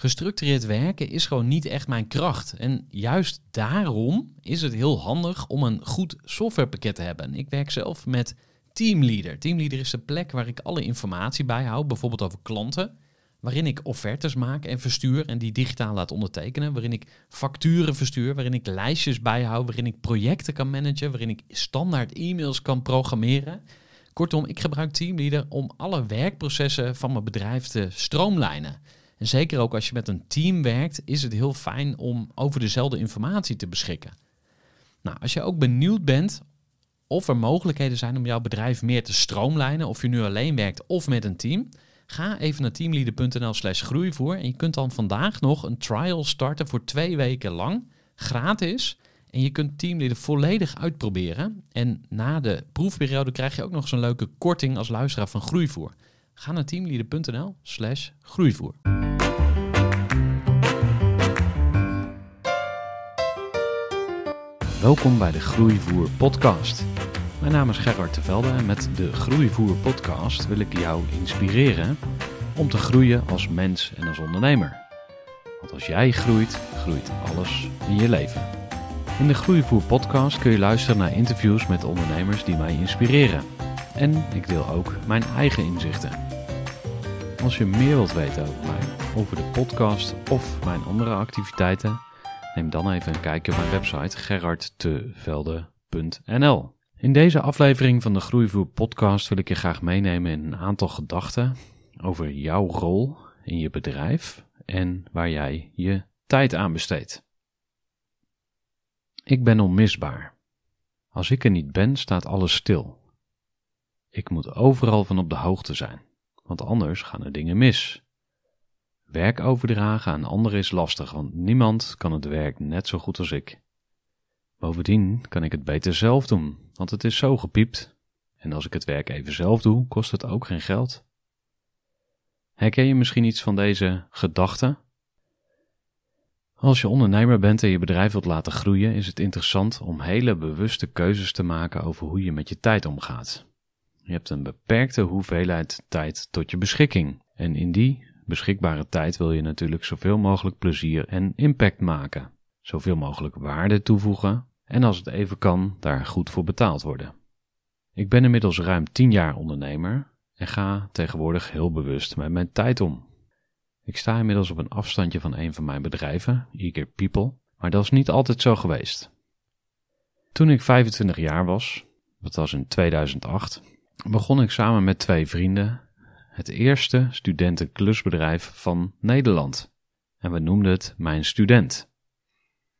gestructureerd werken is gewoon niet echt mijn kracht. En juist daarom is het heel handig om een goed softwarepakket te hebben. Ik werk zelf met Teamleader. Teamleader is de plek waar ik alle informatie bijhoud, bijvoorbeeld over klanten, waarin ik offertes maak en verstuur en die digitaal laat ondertekenen, waarin ik facturen verstuur, waarin ik lijstjes bijhoud, waarin ik projecten kan managen, waarin ik standaard e-mails kan programmeren. Kortom, ik gebruik Teamleader om alle werkprocessen van mijn bedrijf te stroomlijnen. En zeker ook als je met een team werkt, is het heel fijn om over dezelfde informatie te beschikken. Nou, als je ook benieuwd bent of er mogelijkheden zijn om jouw bedrijf meer te stroomlijnen, of je nu alleen werkt of met een team, ga even naar teamleader.nl/slash groeivoer en je kunt dan vandaag nog een trial starten voor twee weken lang, gratis. En je kunt Teamleader volledig uitproberen. En na de proefperiode krijg je ook nog zo'n leuke korting als luisteraar van Groeivoer. Ga naar teamleader.nl slash groeivoer. Welkom bij de Groeivoer Podcast. Mijn naam is Gerard de Velde en met de Groeivoer Podcast wil ik jou inspireren om te groeien als mens en als ondernemer. Want als jij groeit, groeit alles in je leven. In de Groeivoer Podcast kun je luisteren naar interviews met ondernemers die mij inspireren. En ik deel ook mijn eigen inzichten. Als je meer wilt weten over mij, over de podcast of mijn andere activiteiten Neem dan even een kijkje op mijn website gerardtevelde.nl. In deze aflevering van de Groeivoer Podcast wil ik je graag meenemen in een aantal gedachten over jouw rol in je bedrijf en waar jij je tijd aan besteedt. Ik ben onmisbaar. Als ik er niet ben, staat alles stil. Ik moet overal van op de hoogte zijn, want anders gaan er dingen mis. Werk overdragen aan anderen is lastig, want niemand kan het werk net zo goed als ik. Bovendien kan ik het beter zelf doen, want het is zo gepiept. En als ik het werk even zelf doe, kost het ook geen geld. Herken je misschien iets van deze gedachten? Als je ondernemer bent en je bedrijf wilt laten groeien, is het interessant om hele bewuste keuzes te maken over hoe je met je tijd omgaat. Je hebt een beperkte hoeveelheid tijd tot je beschikking en in die beschikbare tijd wil je natuurlijk zoveel mogelijk plezier en impact maken, zoveel mogelijk waarde toevoegen en als het even kan, daar goed voor betaald worden. Ik ben inmiddels ruim 10 jaar ondernemer en ga tegenwoordig heel bewust met mijn tijd om. Ik sta inmiddels op een afstandje van een van mijn bedrijven, Eager People, maar dat is niet altijd zo geweest. Toen ik 25 jaar was, dat was in 2008, begon ik samen met twee vrienden het eerste studentenklusbedrijf van Nederland. En we noemden het Mijn Student.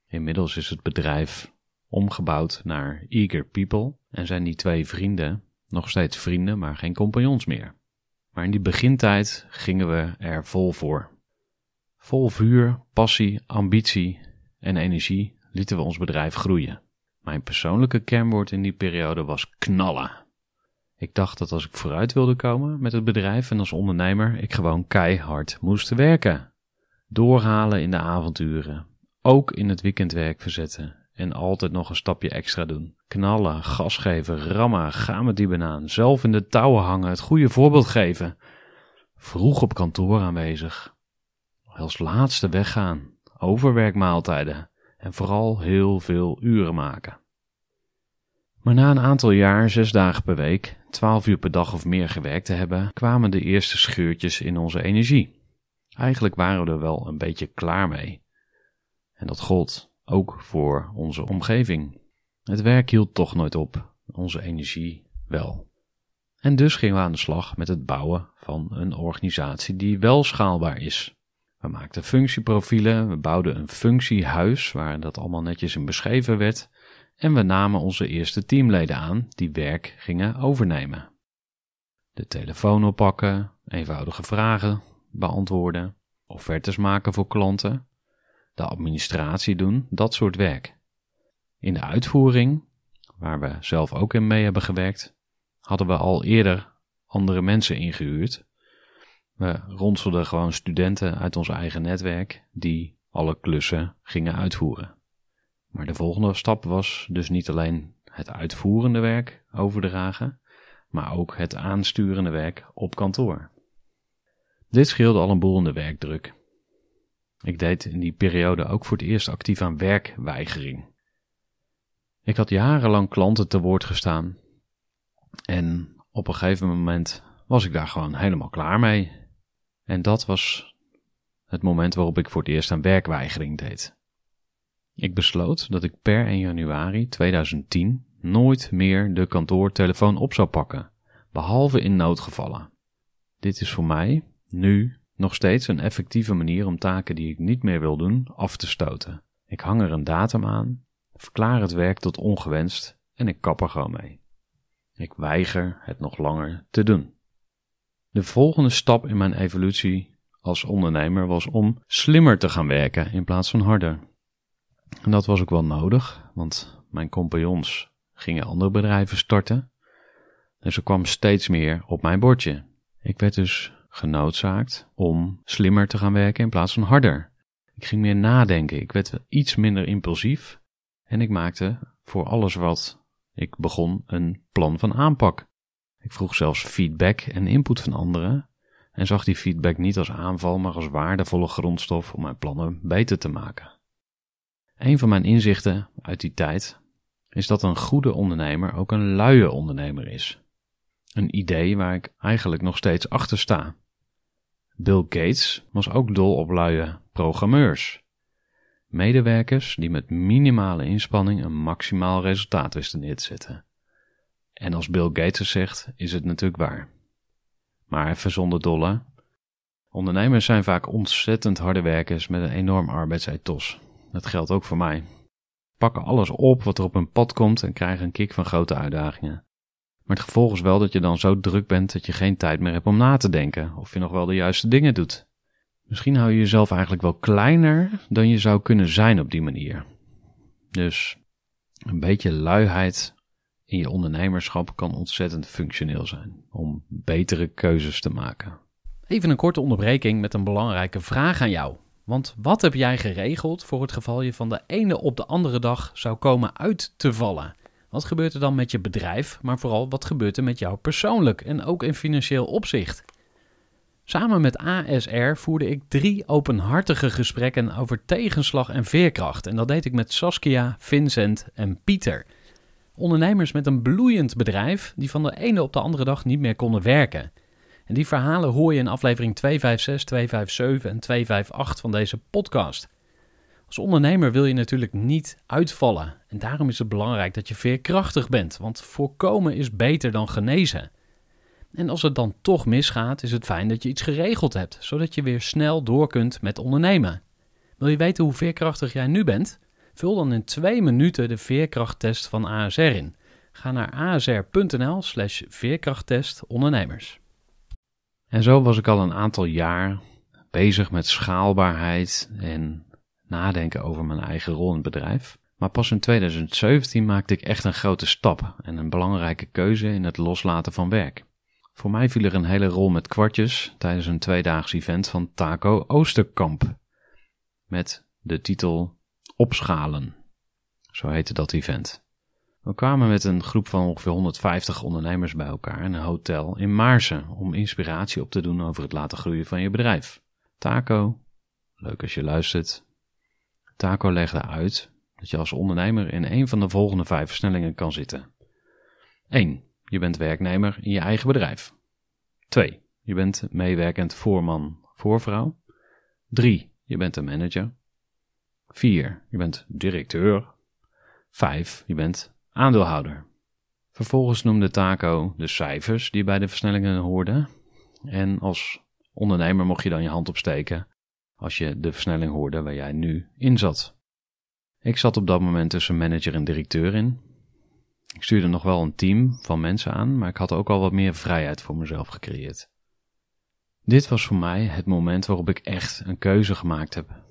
Inmiddels is het bedrijf omgebouwd naar Eager People en zijn die twee vrienden nog steeds vrienden, maar geen compagnons meer. Maar in die begintijd gingen we er vol voor. Vol vuur, passie, ambitie en energie lieten we ons bedrijf groeien. Mijn persoonlijke kernwoord in die periode was knallen. Ik dacht dat als ik vooruit wilde komen met het bedrijf en als ondernemer, ik gewoon keihard moest werken. Doorhalen in de avonduren, ook in het weekendwerk verzetten en altijd nog een stapje extra doen. Knallen, gas geven, rammen, gaan met die banaan, zelf in de touwen hangen, het goede voorbeeld geven. Vroeg op kantoor aanwezig. Als laatste weggaan, overwerkmaaltijden en vooral heel veel uren maken. Maar na een aantal jaar, zes dagen per week, twaalf uur per dag of meer gewerkt te hebben, kwamen de eerste scheurtjes in onze energie. Eigenlijk waren we er wel een beetje klaar mee. En dat gold ook voor onze omgeving. Het werk hield toch nooit op, onze energie wel. En dus gingen we aan de slag met het bouwen van een organisatie die wel schaalbaar is. We maakten functieprofielen, we bouwden een functiehuis waar dat allemaal netjes in beschreven werd en we namen onze eerste teamleden aan die werk gingen overnemen. De telefoon oppakken, eenvoudige vragen beantwoorden, offertes maken voor klanten, de administratie doen, dat soort werk. In de uitvoering, waar we zelf ook in mee hebben gewerkt, hadden we al eerder andere mensen ingehuurd. We ronselden gewoon studenten uit ons eigen netwerk die alle klussen gingen uitvoeren. Maar de volgende stap was dus niet alleen het uitvoerende werk overdragen, maar ook het aansturende werk op kantoor. Dit scheelde al een boel in de werkdruk. Ik deed in die periode ook voor het eerst actief aan werkweigering. Ik had jarenlang klanten te woord gestaan en op een gegeven moment was ik daar gewoon helemaal klaar mee. En dat was het moment waarop ik voor het eerst aan werkweigering deed. Ik besloot dat ik per 1 januari 2010 nooit meer de kantoortelefoon op zou pakken, behalve in noodgevallen. Dit is voor mij, nu, nog steeds een effectieve manier om taken die ik niet meer wil doen af te stoten. Ik hang er een datum aan, verklaar het werk tot ongewenst en ik kap er gewoon mee. Ik weiger het nog langer te doen. De volgende stap in mijn evolutie als ondernemer was om slimmer te gaan werken in plaats van harder. En dat was ook wel nodig, want mijn compagnons gingen andere bedrijven starten. en ze kwam steeds meer op mijn bordje. Ik werd dus genoodzaakt om slimmer te gaan werken in plaats van harder. Ik ging meer nadenken, ik werd iets minder impulsief en ik maakte voor alles wat ik begon een plan van aanpak. Ik vroeg zelfs feedback en input van anderen en zag die feedback niet als aanval, maar als waardevolle grondstof om mijn plannen beter te maken. Een van mijn inzichten uit die tijd is dat een goede ondernemer ook een luie ondernemer is. Een idee waar ik eigenlijk nog steeds achter sta. Bill Gates was ook dol op luie programmeurs. Medewerkers die met minimale inspanning een maximaal resultaat wisten neer te zetten. En als Bill Gates het zegt, is het natuurlijk waar. Maar even zonder dolle. Ondernemers zijn vaak ontzettend harde werkers met een enorm arbeidsethos. Dat geldt ook voor mij. Pakken alles op wat er op hun pad komt en krijgen een kick van grote uitdagingen. Maar het gevolg is wel dat je dan zo druk bent dat je geen tijd meer hebt om na te denken of je nog wel de juiste dingen doet. Misschien hou je jezelf eigenlijk wel kleiner dan je zou kunnen zijn op die manier. Dus een beetje luiheid in je ondernemerschap kan ontzettend functioneel zijn om betere keuzes te maken. Even een korte onderbreking met een belangrijke vraag aan jou. Want wat heb jij geregeld voor het geval je van de ene op de andere dag zou komen uit te vallen? Wat gebeurt er dan met je bedrijf, maar vooral wat gebeurt er met jou persoonlijk en ook in financieel opzicht? Samen met ASR voerde ik drie openhartige gesprekken over tegenslag en veerkracht. En dat deed ik met Saskia, Vincent en Pieter. Ondernemers met een bloeiend bedrijf die van de ene op de andere dag niet meer konden werken. En die verhalen hoor je in aflevering 256, 257 en 258 van deze podcast. Als ondernemer wil je natuurlijk niet uitvallen. En daarom is het belangrijk dat je veerkrachtig bent, want voorkomen is beter dan genezen. En als het dan toch misgaat, is het fijn dat je iets geregeld hebt, zodat je weer snel door kunt met ondernemen. Wil je weten hoe veerkrachtig jij nu bent? Vul dan in twee minuten de veerkrachttest van ASR in. Ga naar asr.nl slash veerkrachttestondernemers. En zo was ik al een aantal jaar bezig met schaalbaarheid en nadenken over mijn eigen rol in het bedrijf. Maar pas in 2017 maakte ik echt een grote stap en een belangrijke keuze in het loslaten van werk. Voor mij viel er een hele rol met kwartjes tijdens een tweedaags event van Taco Oosterkamp. Met de titel Opschalen. Zo heette dat event. We kwamen met een groep van ongeveer 150 ondernemers bij elkaar in een hotel in Maarsen om inspiratie op te doen over het laten groeien van je bedrijf. Taco, leuk als je luistert. Taco legde uit dat je als ondernemer in een van de volgende vijf versnellingen kan zitten. 1. Je bent werknemer in je eigen bedrijf. 2. Je bent meewerkend voorman, voorvrouw. 3. Je bent een manager. 4. Je bent directeur. 5. Je bent aandeelhouder. Vervolgens noemde Taco de cijfers die bij de versnellingen hoorden. En als ondernemer mocht je dan je hand opsteken als je de versnelling hoorde waar jij nu in zat. Ik zat op dat moment tussen manager en directeur in. Ik stuurde nog wel een team van mensen aan, maar ik had ook al wat meer vrijheid voor mezelf gecreëerd. Dit was voor mij het moment waarop ik echt een keuze gemaakt heb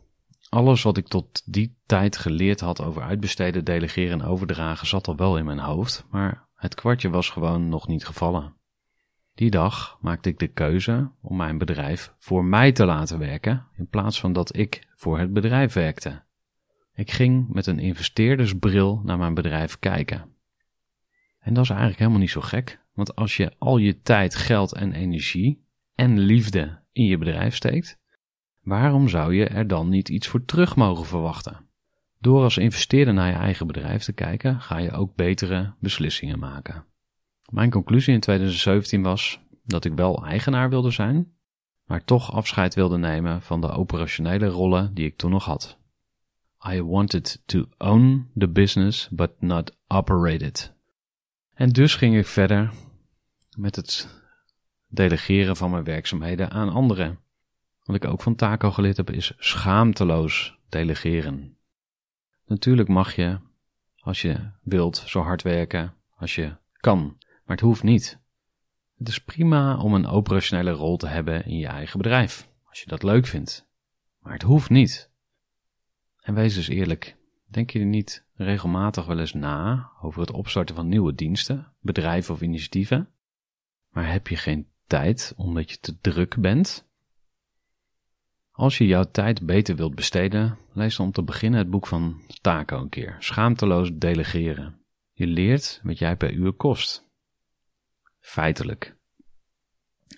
alles wat ik tot die tijd geleerd had over uitbesteden, delegeren en overdragen zat al wel in mijn hoofd, maar het kwartje was gewoon nog niet gevallen. Die dag maakte ik de keuze om mijn bedrijf voor mij te laten werken in plaats van dat ik voor het bedrijf werkte. Ik ging met een investeerdersbril naar mijn bedrijf kijken. En dat is eigenlijk helemaal niet zo gek, want als je al je tijd, geld en energie en liefde in je bedrijf steekt, waarom zou je er dan niet iets voor terug mogen verwachten? Door als investeerder naar je eigen bedrijf te kijken, ga je ook betere beslissingen maken. Mijn conclusie in 2017 was dat ik wel eigenaar wilde zijn, maar toch afscheid wilde nemen van de operationele rollen die ik toen nog had. I wanted to own the business, but not operate it. En dus ging ik verder met het delegeren van mijn werkzaamheden aan anderen. Wat ik ook van Taco geleerd heb is schaamteloos delegeren. Natuurlijk mag je, als je wilt, zo hard werken als je kan, maar het hoeft niet. Het is prima om een operationele rol te hebben in je eigen bedrijf, als je dat leuk vindt. Maar het hoeft niet. En wees dus eerlijk, denk je er niet regelmatig wel eens na over het opstarten van nieuwe diensten, bedrijven of initiatieven? Maar heb je geen tijd omdat je te druk bent? Als je jouw tijd beter wilt besteden, lees dan om te beginnen het boek van Taco een keer. Schaamteloos delegeren. Je leert wat jij per uur kost. Feitelijk.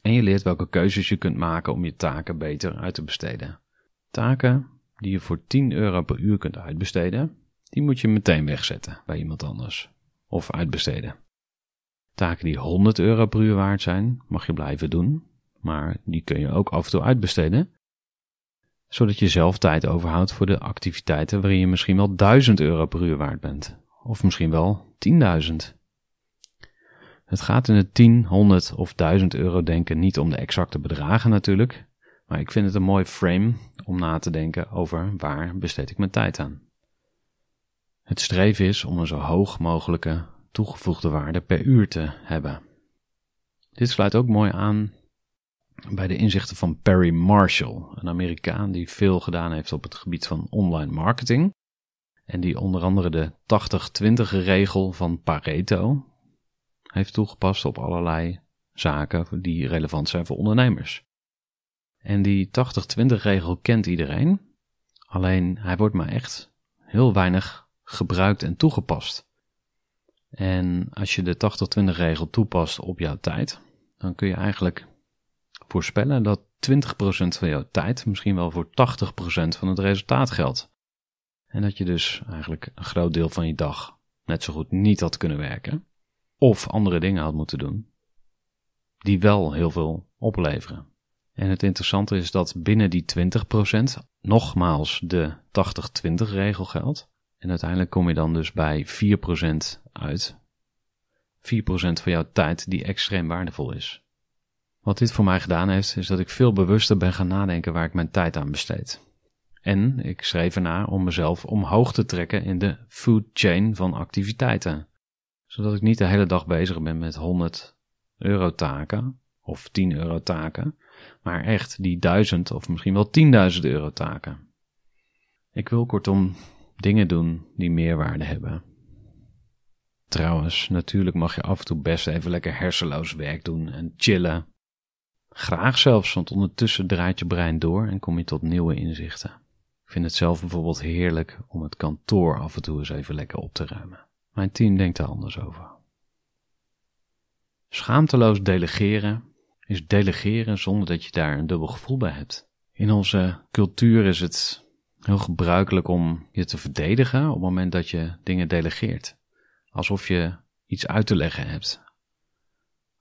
En je leert welke keuzes je kunt maken om je taken beter uit te besteden. Taken die je voor 10 euro per uur kunt uitbesteden, die moet je meteen wegzetten bij iemand anders. Of uitbesteden. Taken die 100 euro per uur waard zijn, mag je blijven doen, maar die kun je ook af en toe uitbesteden zodat je zelf tijd overhoudt voor de activiteiten waarin je misschien wel 1000 euro per uur waard bent, of misschien wel 10.000. Het gaat in het 10, 100 of 1000 euro denken niet om de exacte bedragen natuurlijk, maar ik vind het een mooi frame om na te denken over waar besteed ik mijn tijd aan. Het streven is om een zo hoog mogelijke toegevoegde waarde per uur te hebben. Dit sluit ook mooi aan bij de inzichten van Perry Marshall, een Amerikaan die veel gedaan heeft op het gebied van online marketing. En die onder andere de 80-20 regel van Pareto heeft toegepast op allerlei zaken die relevant zijn voor ondernemers. En die 80-20 regel kent iedereen, alleen hij wordt maar echt heel weinig gebruikt en toegepast. En als je de 80-20 regel toepast op jouw tijd, dan kun je eigenlijk voorspellen dat 20% van jouw tijd misschien wel voor 80% van het resultaat geldt. En dat je dus eigenlijk een groot deel van je dag net zo goed niet had kunnen werken. Of andere dingen had moeten doen. Die wel heel veel opleveren. En het interessante is dat binnen die 20% nogmaals de 80-20 regel geldt. En uiteindelijk kom je dan dus bij 4% uit. 4% van jouw tijd die extreem waardevol is. Wat dit voor mij gedaan heeft, is dat ik veel bewuster ben gaan nadenken waar ik mijn tijd aan besteed. En ik schreef ernaar om mezelf omhoog te trekken in de food chain van activiteiten. Zodat ik niet de hele dag bezig ben met 100 euro taken of 10 euro taken, maar echt die 1000 of misschien wel 10.000 euro taken. Ik wil kortom dingen doen die meerwaarde hebben. Trouwens, natuurlijk mag je af en toe best even lekker hersenloos werk doen en chillen Graag zelfs, want ondertussen draait je brein door en kom je tot nieuwe inzichten. Ik vind het zelf bijvoorbeeld heerlijk om het kantoor af en toe eens even lekker op te ruimen. Mijn team denkt er anders over. Schaamteloos delegeren is delegeren zonder dat je daar een dubbel gevoel bij hebt. In onze cultuur is het heel gebruikelijk om je te verdedigen op het moment dat je dingen delegeert. Alsof je iets uit te leggen hebt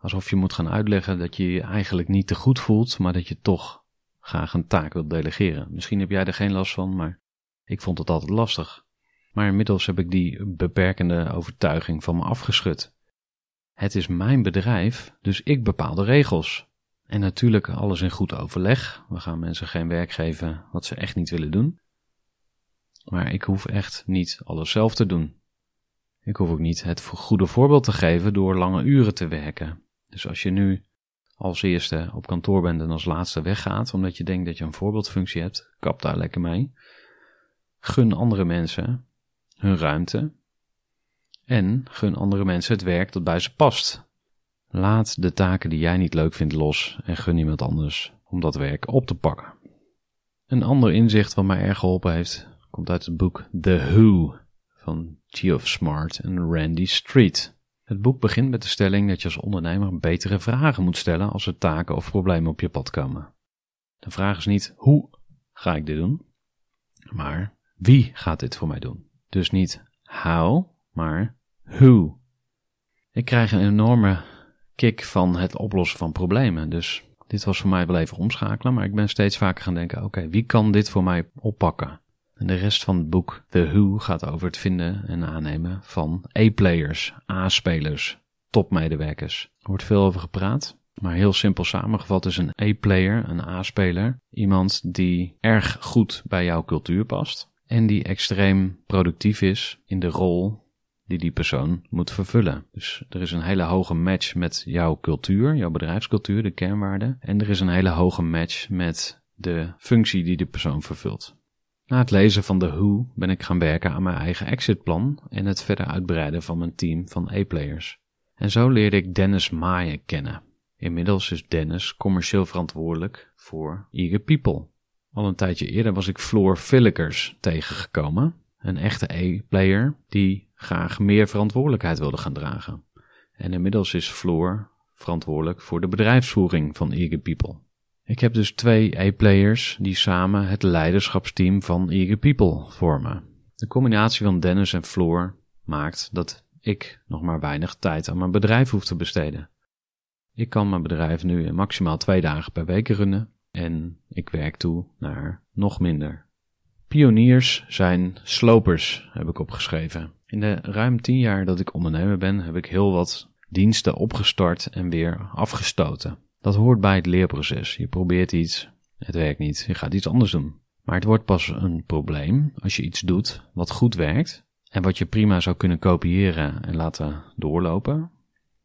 Alsof je moet gaan uitleggen dat je je eigenlijk niet te goed voelt, maar dat je toch graag een taak wilt delegeren. Misschien heb jij er geen last van, maar ik vond het altijd lastig. Maar inmiddels heb ik die beperkende overtuiging van me afgeschud. Het is mijn bedrijf, dus ik bepaal de regels. En natuurlijk alles in goed overleg. We gaan mensen geen werk geven wat ze echt niet willen doen. Maar ik hoef echt niet alles zelf te doen. Ik hoef ook niet het goede voorbeeld te geven door lange uren te werken. Dus als je nu als eerste op kantoor bent en als laatste weggaat, omdat je denkt dat je een voorbeeldfunctie hebt, kap daar lekker mee. Gun andere mensen hun ruimte en gun andere mensen het werk dat bij ze past. Laat de taken die jij niet leuk vindt los en gun iemand anders om dat werk op te pakken. Een ander inzicht wat mij erg geholpen heeft, komt uit het boek The Who van Geoff Smart en Randy Street. Het boek begint met de stelling dat je als ondernemer betere vragen moet stellen als er taken of problemen op je pad komen. De vraag is niet hoe ga ik dit doen, maar wie gaat dit voor mij doen. Dus niet how, maar who. Ik krijg een enorme kick van het oplossen van problemen, dus dit was voor mij wel even omschakelen, maar ik ben steeds vaker gaan denken: oké, wie kan dit voor mij oppakken? de rest van het boek The Who gaat over het vinden en aannemen van A-players, A-spelers, topmedewerkers. Er wordt veel over gepraat, maar heel simpel samengevat is een A-player, een A-speler, iemand die erg goed bij jouw cultuur past en die extreem productief is in de rol die die persoon moet vervullen. Dus er is een hele hoge match met jouw cultuur, jouw bedrijfscultuur, de kernwaarden. En er is een hele hoge match met de functie die de persoon vervult. Na het lezen van de Who ben ik gaan werken aan mijn eigen exitplan en het verder uitbreiden van mijn team van A-players. En zo leerde ik Dennis Maaien kennen. Inmiddels is Dennis commercieel verantwoordelijk voor Eager People. Al een tijdje eerder was ik Floor Villikers tegengekomen, een echte A-player die graag meer verantwoordelijkheid wilde gaan dragen. En inmiddels is Floor verantwoordelijk voor de bedrijfsvoering van Eager People. Ik heb dus twee e-players die samen het leiderschapsteam van Eager People vormen. De combinatie van Dennis en Floor maakt dat ik nog maar weinig tijd aan mijn bedrijf hoef te besteden. Ik kan mijn bedrijf nu maximaal twee dagen per week runnen en ik werk toe naar nog minder. Pioniers zijn slopers, heb ik opgeschreven. In de ruim tien jaar dat ik ondernemer ben, heb ik heel wat diensten opgestart en weer afgestoten. Dat hoort bij het leerproces. Je probeert iets, het werkt niet, je gaat iets anders doen. Maar het wordt pas een probleem als je iets doet wat goed werkt en wat je prima zou kunnen kopiëren en laten doorlopen,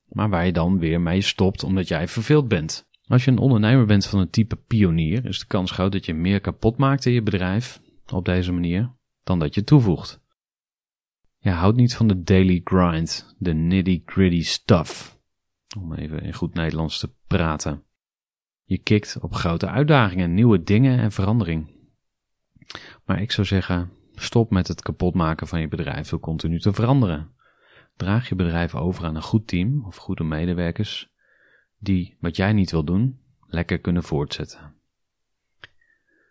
maar waar je dan weer mee stopt omdat jij verveeld bent. Als je een ondernemer bent van het type pionier, is de kans groot dat je meer kapot maakt in je bedrijf op deze manier dan dat je toevoegt. Je houdt niet van de daily grind, de nitty gritty stuff. Om even in goed Nederlands te praten. Je kikt op grote uitdagingen, nieuwe dingen en verandering. Maar ik zou zeggen, stop met het kapotmaken van je bedrijf door continu te veranderen. Draag je bedrijf over aan een goed team of goede medewerkers die wat jij niet wil doen, lekker kunnen voortzetten.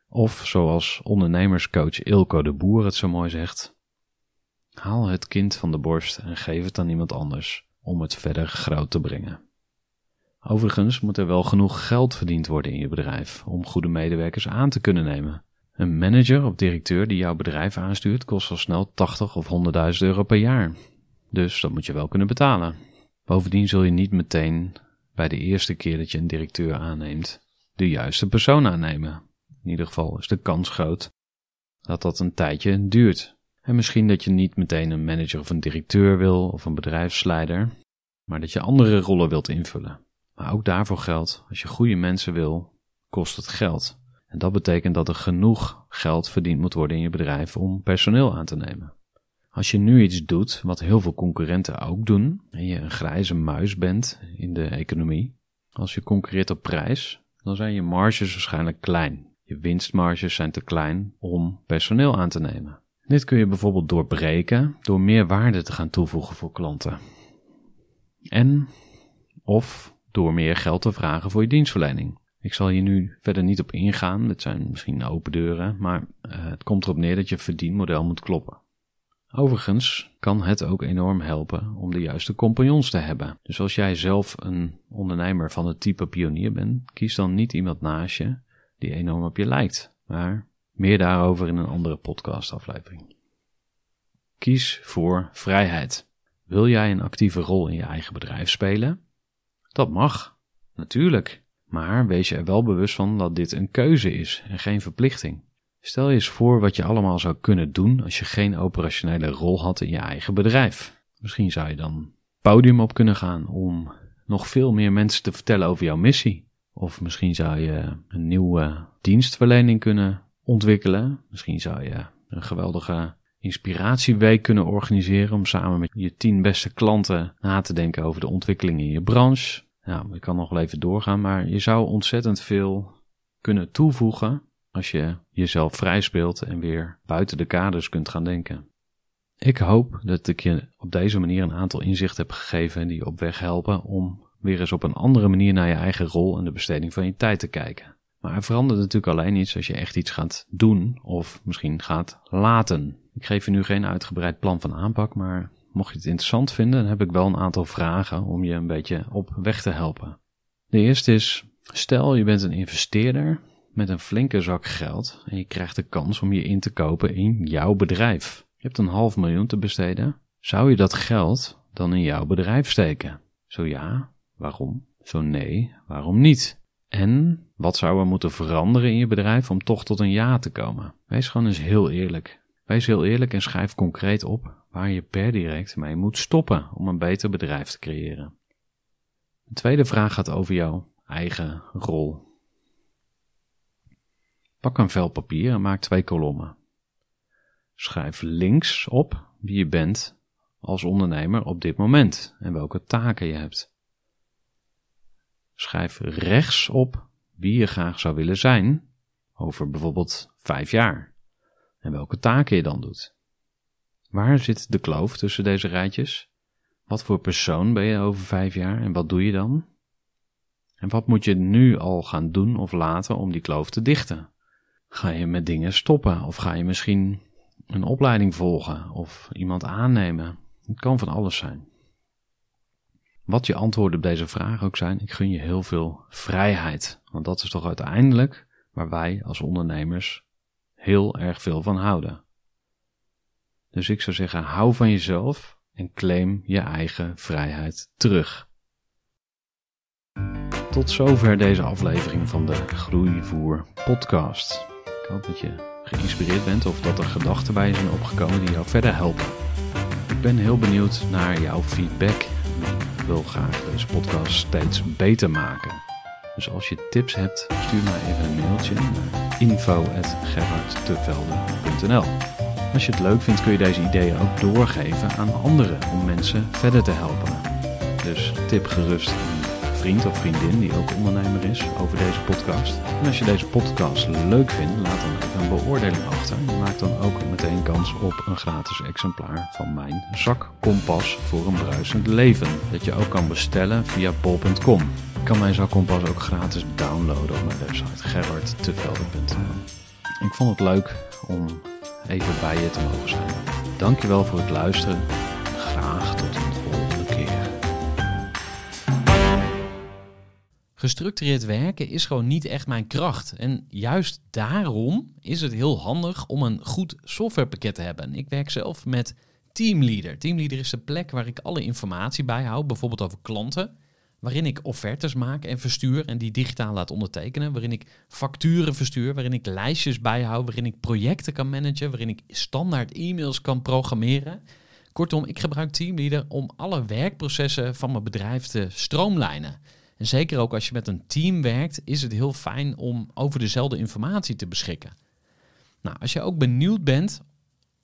Of zoals ondernemerscoach Ilko de Boer het zo mooi zegt: haal het kind van de borst en geef het aan iemand anders om het verder groot te brengen. Overigens moet er wel genoeg geld verdiend worden in je bedrijf om goede medewerkers aan te kunnen nemen. Een manager of directeur die jouw bedrijf aanstuurt kost al snel 80 of 100.000 euro per jaar. Dus dat moet je wel kunnen betalen. Bovendien zul je niet meteen bij de eerste keer dat je een directeur aanneemt de juiste persoon aannemen. In ieder geval is de kans groot dat dat een tijdje duurt. En misschien dat je niet meteen een manager of een directeur wil of een bedrijfsleider, maar dat je andere rollen wilt invullen. Maar ook daarvoor geldt, als je goede mensen wil, kost het geld. En dat betekent dat er genoeg geld verdiend moet worden in je bedrijf om personeel aan te nemen. Als je nu iets doet wat heel veel concurrenten ook doen en je een grijze muis bent in de economie, als je concurreert op prijs, dan zijn je marges waarschijnlijk klein. Je winstmarges zijn te klein om personeel aan te nemen. Dit kun je bijvoorbeeld doorbreken door meer waarde te gaan toevoegen voor klanten. En of door meer geld te vragen voor je dienstverlening. Ik zal hier nu verder niet op ingaan, dit zijn misschien open deuren, maar eh, het komt erop neer dat je verdienmodel moet kloppen. Overigens kan het ook enorm helpen om de juiste compagnons te hebben. Dus als jij zelf een ondernemer van het type pionier bent, kies dan niet iemand naast je die enorm op je lijkt, maar meer daarover in een andere podcastaflevering. Kies voor vrijheid. Wil jij een actieve rol in je eigen bedrijf spelen? Dat mag, natuurlijk. Maar wees je er wel bewust van dat dit een keuze is en geen verplichting. Stel je eens voor wat je allemaal zou kunnen doen als je geen operationele rol had in je eigen bedrijf. Misschien zou je dan podium op kunnen gaan om nog veel meer mensen te vertellen over jouw missie. Of misschien zou je een nieuwe dienstverlening kunnen ontwikkelen. Misschien zou je een geweldige inspiratieweek kunnen organiseren om samen met je tien beste klanten na te denken over de ontwikkeling in je branche. Nou, ik kan nog wel even doorgaan, maar je zou ontzettend veel kunnen toevoegen als je jezelf vrij speelt en weer buiten de kaders kunt gaan denken. Ik hoop dat ik je op deze manier een aantal inzichten heb gegeven die je op weg helpen om weer eens op een andere manier naar je eigen rol en de besteding van je tijd te kijken. Maar er verandert natuurlijk alleen iets als je echt iets gaat doen of misschien gaat laten. Ik geef je nu geen uitgebreid plan van aanpak, maar mocht je het interessant vinden, dan heb ik wel een aantal vragen om je een beetje op weg te helpen. De eerste is: stel je bent een investeerder met een flinke zak geld en je krijgt de kans om je in te kopen in jouw bedrijf. Je hebt een half miljoen te besteden. Zou je dat geld dan in jouw bedrijf steken? Zo ja, waarom? Zo nee, waarom niet? En wat zou er moeten veranderen in je bedrijf om toch tot een ja te komen? Wees gewoon eens heel eerlijk. Wees heel eerlijk en schrijf concreet op waar je per direct mee moet stoppen om een beter bedrijf te creëren. De tweede vraag gaat over jouw eigen rol. Pak een vel papier en maak twee kolommen. Schrijf links op wie je bent als ondernemer op dit moment en welke taken je hebt. Schrijf rechts op wie je graag zou willen zijn over bijvoorbeeld vijf jaar en welke taken je dan doet. Waar zit de kloof tussen deze rijtjes? Wat voor persoon ben je over vijf jaar en wat doe je dan? En wat moet je nu al gaan doen of laten om die kloof te dichten? Ga je met dingen stoppen of ga je misschien een opleiding volgen of iemand aannemen? Het kan van alles zijn. Wat je antwoorden op deze vraag ook zijn, ik gun je heel veel vrijheid. Want dat is toch uiteindelijk waar wij als ondernemers heel erg veel van houden. Dus ik zou zeggen, hou van jezelf en claim je eigen vrijheid terug. Tot zover deze aflevering van de Groeivoer Podcast. Ik hoop dat je geïnspireerd bent of dat er gedachten bij je zijn opgekomen die jou verder helpen. Ik ben heel benieuwd naar jouw feedback wil graag deze podcast steeds beter maken. Dus als je tips hebt, stuur mij even een mailtje naar info.gerardtevelde.nl Als je het leuk vindt kun je deze ideeën ook doorgeven aan anderen om mensen verder te helpen. Dus tip gerust vriend of vriendin die ook ondernemer is over deze podcast. En als je deze podcast leuk vindt, laat dan even een beoordeling achter. En maak dan ook meteen kans op een gratis exemplaar van mijn zakkompas voor een bruisend leven. Dat je ook kan bestellen via bol.com. Ik kan mijn zakkompas ook gratis downloaden op mijn website gerardtevelder.nl. Ik vond het leuk om even bij je te mogen zijn. Dankjewel voor het luisteren. Graag tot gestructureerd werken is gewoon niet echt mijn kracht. En juist daarom is het heel handig om een goed softwarepakket te hebben. Ik werk zelf met Teamleader. Teamleader is de plek waar ik alle informatie bijhoud, bijvoorbeeld over klanten, waarin ik offertes maak en verstuur en die digitaal laat ondertekenen, waarin ik facturen verstuur, waarin ik lijstjes bijhoud, waarin ik projecten kan managen, waarin ik standaard e-mails kan programmeren. Kortom, ik gebruik Teamleader om alle werkprocessen van mijn bedrijf te stroomlijnen. En zeker ook als je met een team werkt, is het heel fijn om over dezelfde informatie te beschikken. Nou, als je ook benieuwd bent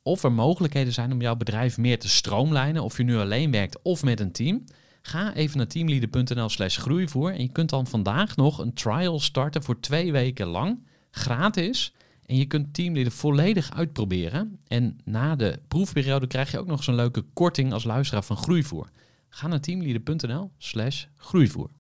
of er mogelijkheden zijn om jouw bedrijf meer te stroomlijnen, of je nu alleen werkt of met een team, ga even naar teamleader.nl/slash groeivoer en je kunt dan vandaag nog een trial starten voor twee weken lang, gratis. En je kunt Teamleader volledig uitproberen. En na de proefperiode krijg je ook nog zo'n leuke korting als luisteraar van Groeivoer. Ga naar teamleader.nl slash groeivoer.